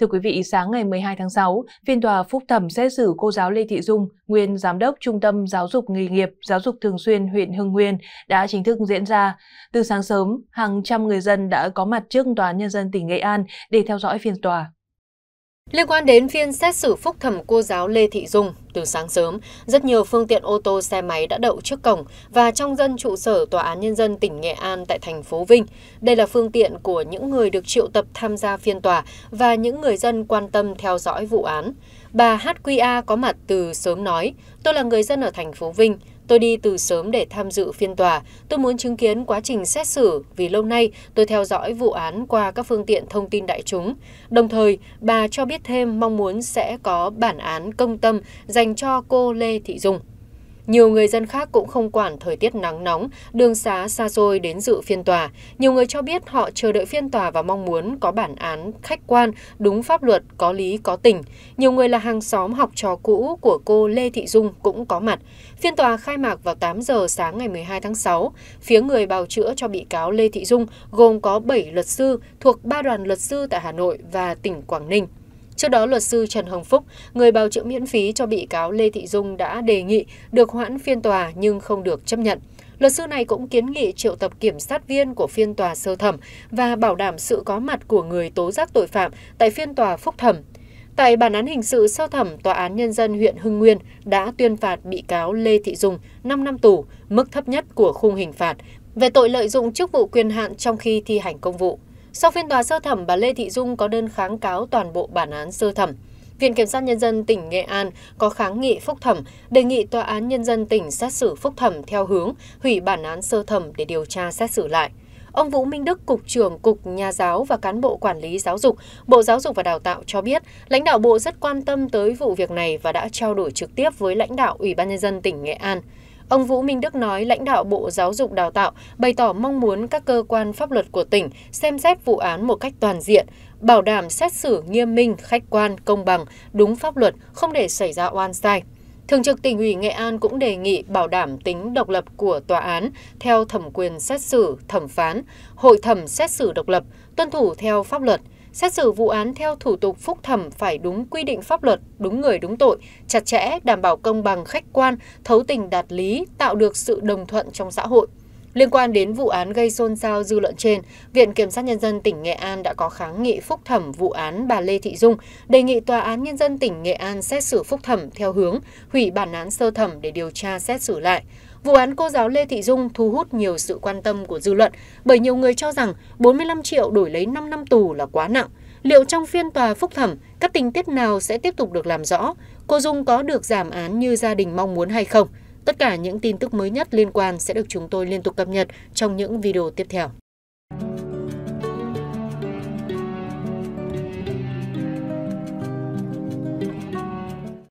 Thưa quý vị, sáng ngày 12 tháng 6, phiên tòa phúc thẩm xét xử cô giáo Lê Thị Dung, nguyên giám đốc Trung tâm Giáo dục Nghề nghiệp, Giáo dục Thường xuyên huyện Hưng Nguyên đã chính thức diễn ra. Từ sáng sớm, hàng trăm người dân đã có mặt trước Tòa Nhân dân tỉnh Nghệ An để theo dõi phiên tòa. Liên quan đến phiên xét xử phúc thẩm cô giáo Lê Thị Dung, từ sáng sớm, rất nhiều phương tiện ô tô xe máy đã đậu trước cổng và trong dân trụ sở Tòa án Nhân dân tỉnh Nghệ An tại thành phố Vinh. Đây là phương tiện của những người được triệu tập tham gia phiên tòa và những người dân quan tâm theo dõi vụ án. Bà HQA có mặt từ sớm nói, tôi là người dân ở thành phố Vinh, Tôi đi từ sớm để tham dự phiên tòa. Tôi muốn chứng kiến quá trình xét xử vì lâu nay tôi theo dõi vụ án qua các phương tiện thông tin đại chúng. Đồng thời, bà cho biết thêm mong muốn sẽ có bản án công tâm dành cho cô Lê Thị Dung. Nhiều người dân khác cũng không quản thời tiết nắng nóng, đường xá xa xôi đến dự phiên tòa. Nhiều người cho biết họ chờ đợi phiên tòa và mong muốn có bản án khách quan, đúng pháp luật, có lý, có tình. Nhiều người là hàng xóm học trò cũ của cô Lê Thị Dung cũng có mặt. Phiên tòa khai mạc vào 8 giờ sáng ngày 12 tháng 6. Phía người bào chữa cho bị cáo Lê Thị Dung gồm có 7 luật sư thuộc 3 đoàn luật sư tại Hà Nội và tỉnh Quảng Ninh. Trước đó, luật sư Trần Hồng Phúc, người bào chữa miễn phí cho bị cáo Lê Thị Dung đã đề nghị được hoãn phiên tòa nhưng không được chấp nhận. Luật sư này cũng kiến nghị triệu tập kiểm sát viên của phiên tòa sơ thẩm và bảo đảm sự có mặt của người tố giác tội phạm tại phiên tòa phúc thẩm. Tại bản án hình sự sơ thẩm, Tòa án Nhân dân huyện Hưng Nguyên đã tuyên phạt bị cáo Lê Thị Dung 5 năm tù, mức thấp nhất của khung hình phạt, về tội lợi dụng chức vụ quyền hạn trong khi thi hành công vụ. Sau phiên tòa sơ thẩm, bà Lê Thị Dung có đơn kháng cáo toàn bộ bản án sơ thẩm. Viện Kiểm sát Nhân dân tỉnh Nghệ An có kháng nghị phúc thẩm, đề nghị Tòa án Nhân dân tỉnh xét xử phúc thẩm theo hướng hủy bản án sơ thẩm để điều tra xét xử lại. Ông Vũ Minh Đức, Cục trưởng Cục Nhà giáo và Cán bộ Quản lý Giáo dục, Bộ Giáo dục và Đào tạo cho biết, lãnh đạo Bộ rất quan tâm tới vụ việc này và đã trao đổi trực tiếp với lãnh đạo Ủy ban Nhân dân tỉnh Nghệ An. Ông Vũ Minh Đức nói lãnh đạo Bộ Giáo dục Đào tạo bày tỏ mong muốn các cơ quan pháp luật của tỉnh xem xét vụ án một cách toàn diện, bảo đảm xét xử nghiêm minh, khách quan, công bằng, đúng pháp luật, không để xảy ra oan sai. Thường trực tỉnh ủy Nghệ An cũng đề nghị bảo đảm tính độc lập của tòa án theo thẩm quyền xét xử, thẩm phán, hội thẩm xét xử độc lập, tuân thủ theo pháp luật – xét xử vụ án theo thủ tục phúc thẩm phải đúng quy định pháp luật, đúng người đúng tội, chặt chẽ, đảm bảo công bằng khách quan, thấu tình đạt lý, tạo được sự đồng thuận trong xã hội. Liên quan đến vụ án gây xôn xao dư luận trên, Viện Kiểm sát Nhân dân tỉnh Nghệ An đã có kháng nghị phúc thẩm vụ án bà Lê Thị Dung, đề nghị Tòa án Nhân dân tỉnh Nghệ An xét xử phúc thẩm theo hướng hủy bản án sơ thẩm để điều tra xét xử lại vụ án cô giáo Lê Thị Dung thu hút nhiều sự quan tâm của dư luận bởi nhiều người cho rằng 45 triệu đổi lấy 5 năm tù là quá nặng. Liệu trong phiên tòa phúc thẩm, các tình tiết nào sẽ tiếp tục được làm rõ? Cô Dung có được giảm án như gia đình mong muốn hay không? Tất cả những tin tức mới nhất liên quan sẽ được chúng tôi liên tục cập nhật trong những video tiếp theo.